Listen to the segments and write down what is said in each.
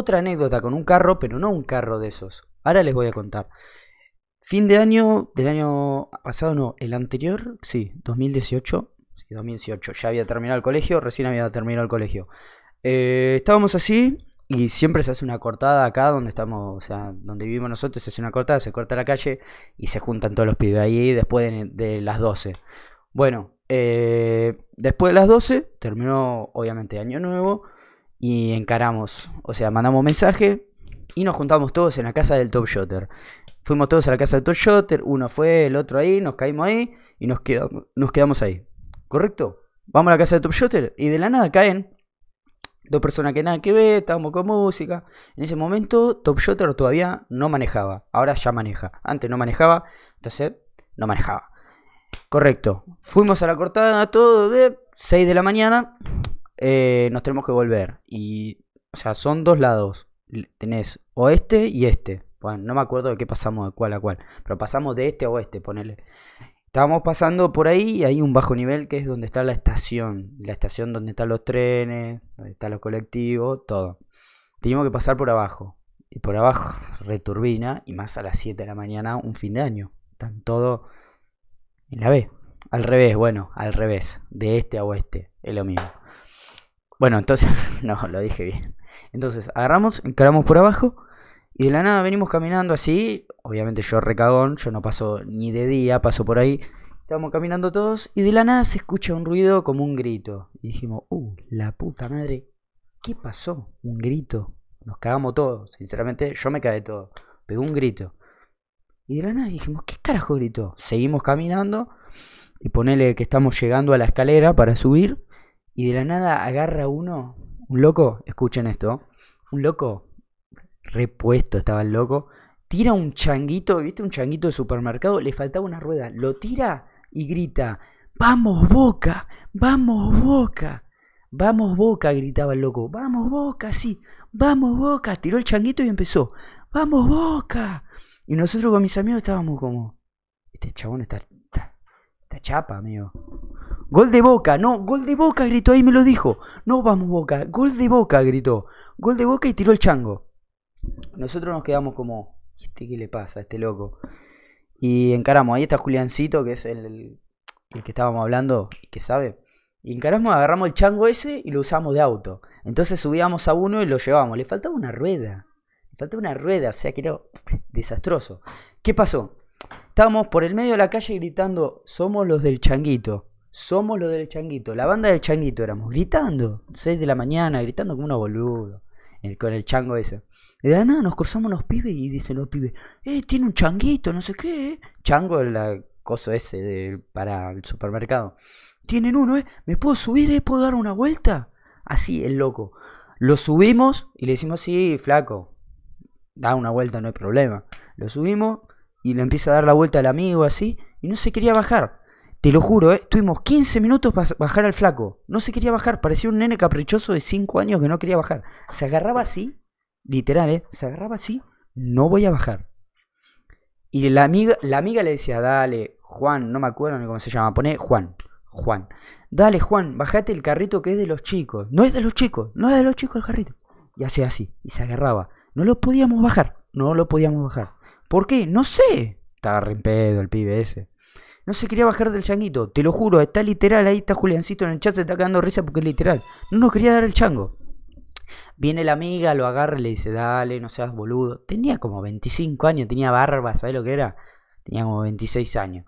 Otra anécdota con un carro, pero no un carro de esos. Ahora les voy a contar. Fin de año, del año pasado no, el anterior, sí, 2018. Sí, 2018, ya había terminado el colegio, recién había terminado el colegio. Eh, estábamos así y siempre se hace una cortada acá donde estamos, o sea, donde vivimos nosotros, se hace una cortada, se corta la calle y se juntan todos los pibes ahí después de, las 12. Bueno, eh, después de las 12 terminó obviamente año nuevo y encaramos. O sea, mandamos mensaje y nos juntamos todos en la casa del Top Shotter. Fuimos todos a la casa del Top Shotter, uno fue, el otro ahí, nos caímos ahí y nos quedamos, nos quedamos ahí. ¿Correcto? Vamos a la casa del Top Shotter y de la nada caen dos personas que nada que ver, estábamos con música. En ese momento Top Shotter todavía no manejaba, ahora ya maneja. Antes no manejaba, entonces no manejaba. Correcto. Fuimos a la cortada, todo de 6 de la mañana. Eh, nos tenemos que volver. Y, o sea, son dos lados. Tenés oeste y este. Bueno, no me acuerdo de qué pasamos de cuál a cuál, pero pasamos de este a oeste, ponele. Estábamos pasando por ahí y hay un bajo nivel que es donde está la estación. La estación donde están los trenes, donde están los colectivos, todo. Teníamos que pasar por abajo. Y por abajo, returbina, y más a las 7 de la mañana, un fin de año. Están todo en la B. Al revés, bueno, al revés. De este a oeste, es lo mismo. Bueno, entonces, no, lo dije bien. Entonces, agarramos, encaramos por abajo y de la nada venimos caminando así. Obviamente yo recagón, yo no paso ni de día, paso por ahí. Estábamos caminando todos y de la nada se escucha un ruido como un grito. Y dijimos, uh, la puta madre, ¿qué pasó? Un grito. Nos cagamos todos, sinceramente yo me cagué todo. Pegó un grito. Y de la nada dijimos, ¿qué carajo gritó? Seguimos caminando y ponele que estamos llegando a la escalera para subir y de la nada agarra uno, un loco, escuchen esto, un loco, repuesto estaba el loco, tira un changuito, viste un changuito de supermercado, le faltaba una rueda, lo tira y grita, vamos boca, vamos boca. Vamos Boca, gritaba el loco. Vamos Boca, sí. Vamos Boca. Tiró el changuito y empezó. Vamos Boca. Y nosotros con mis amigos estábamos como... Este chabón está, está, está chapa, amigo. Gol de Boca, no, gol de Boca, gritó, ahí me lo dijo. No, vamos Boca, gol de Boca, gritó. Gol de Boca y tiró el chango. Nosotros nos quedamos como, ¿este qué le pasa a este loco? Y encaramos, ahí está Juliancito, que es el, el, que estábamos hablando, que sabe. Y encaramos, agarramos el chango ese y lo usamos de auto. Entonces subíamos a uno y lo llevamos. Le faltaba una rueda. Le faltaba una rueda, o sea que era desastroso. ¿Qué pasó? Estábamos por el medio de la calle gritando, somos los del changuito. Somos lo del changuito. La banda del changuito éramos gritando. 6 de la mañana, gritando como unos boludos. con el chango ese. De la nada nos cruzamos los pibes y dicen los pibes, eh, tiene un changuito, no sé qué. Chango el la cosa ese para el supermercado. Tienen uno, eh. ¿Me puedo subir, eh? ¿Puedo dar una vuelta? Así, el loco. Lo subimos y le decimos, sí, flaco. Da una vuelta, no hay problema. Lo subimos y le empieza a dar la vuelta al amigo así. Y no se quería bajar. Te lo juro, estuvimos eh, 15 minutos para bajar al flaco. No se quería bajar, parecía un nene caprichoso de 5 años que no quería bajar. Se agarraba así, literal, eh, se agarraba así, no voy a bajar. Y la amiga, la amiga le decía, dale, Juan, no me acuerdo ni cómo se llama, pone Juan, Juan. Dale, Juan, bajate el carrito que es de los chicos. No es de los chicos, no es de los chicos el carrito. Y hacía así, y se agarraba. No lo podíamos bajar, no lo podíamos bajar. ¿Por qué? No sé. Estaba re el pibe ese. No se quería bajar del changuito, te lo juro, está literal, ahí está Juliancito en el chat, se está cagando risa porque es literal. No nos quería dar el chango. Viene la amiga, lo agarra y le dice, dale, no seas boludo. Tenía como 25 años, tenía barba, ¿sabes lo que era? Tenía como 26 años.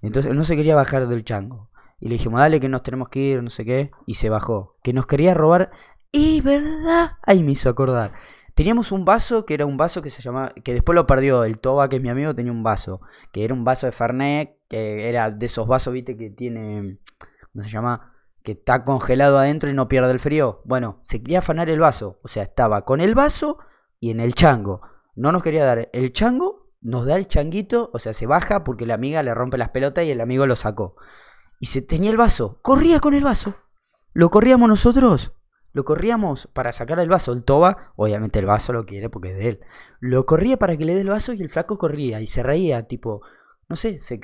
Entonces no se quería bajar del chango. Y le dijimos, dale, que nos tenemos que ir, no sé qué. Y se bajó. Que nos quería robar. Y verdad, ahí me hizo acordar. Teníamos un vaso que era un vaso que se llamaba, que después lo perdió. El Toba, que es mi amigo, tenía un vaso. Que era un vaso de Fernet que era de esos vasos, viste, que tiene, ¿cómo se llama? Que está congelado adentro y no pierde el frío. Bueno, se quería afanar el vaso, o sea, estaba con el vaso y en el chango. No nos quería dar el chango, nos da el changuito, o sea, se baja porque la amiga le rompe las pelotas y el amigo lo sacó. Y se tenía el vaso, corría con el vaso. Lo corríamos nosotros, lo corríamos para sacar el vaso. El toba, obviamente el vaso lo quiere porque es de él. Lo corría para que le dé el vaso y el flaco corría y se reía, tipo, no sé, se,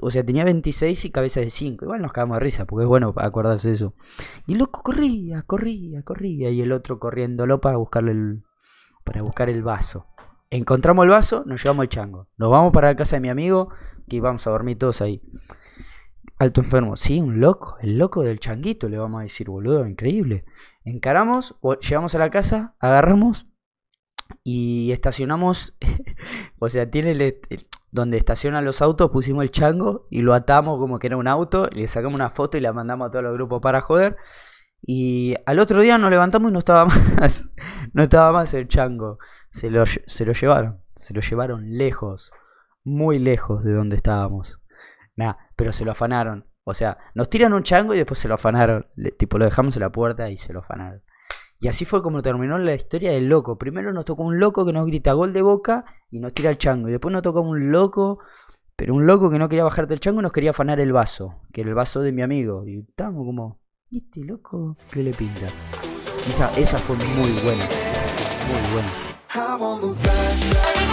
o sea, tenía 26 y cabeza de 5. Igual nos cagamos de risa, porque es bueno acordarse de eso. Y el loco corría, corría, corría. Y el otro corriéndolo para buscarle el, para buscar el vaso. Encontramos el vaso, nos llevamos el chango. Nos vamos para la casa de mi amigo, que vamos a dormir todos ahí. Alto enfermo, sí, un loco, el loco del changuito, le vamos a decir, boludo, increíble. Encaramos, llegamos a la casa, agarramos, y estacionamos, o sea, tiene el, donde estacionan los autos, pusimos el chango y lo atamos como que era un auto, le sacamos una foto y la mandamos a todos los grupos para joder. Y al otro día nos levantamos y no estaba más, no estaba más el chango. Se lo, se lo llevaron, se lo llevaron lejos, muy lejos de donde estábamos. nada pero se lo afanaron. O sea, nos tiran un chango y después se lo afanaron. tipo, lo dejamos en la puerta y se lo afanaron. Y así fue como terminó la historia del loco. Primero nos tocó un loco que nos grita gol de boca y nos tira el chango. Y después nos tocó un loco, pero un loco que no quería bajar del chango nos quería afanar el vaso, que era el vaso de mi amigo. Y estábamos como, ¿y este loco qué le pinta? Esa, esa fue muy buena. Muy buena.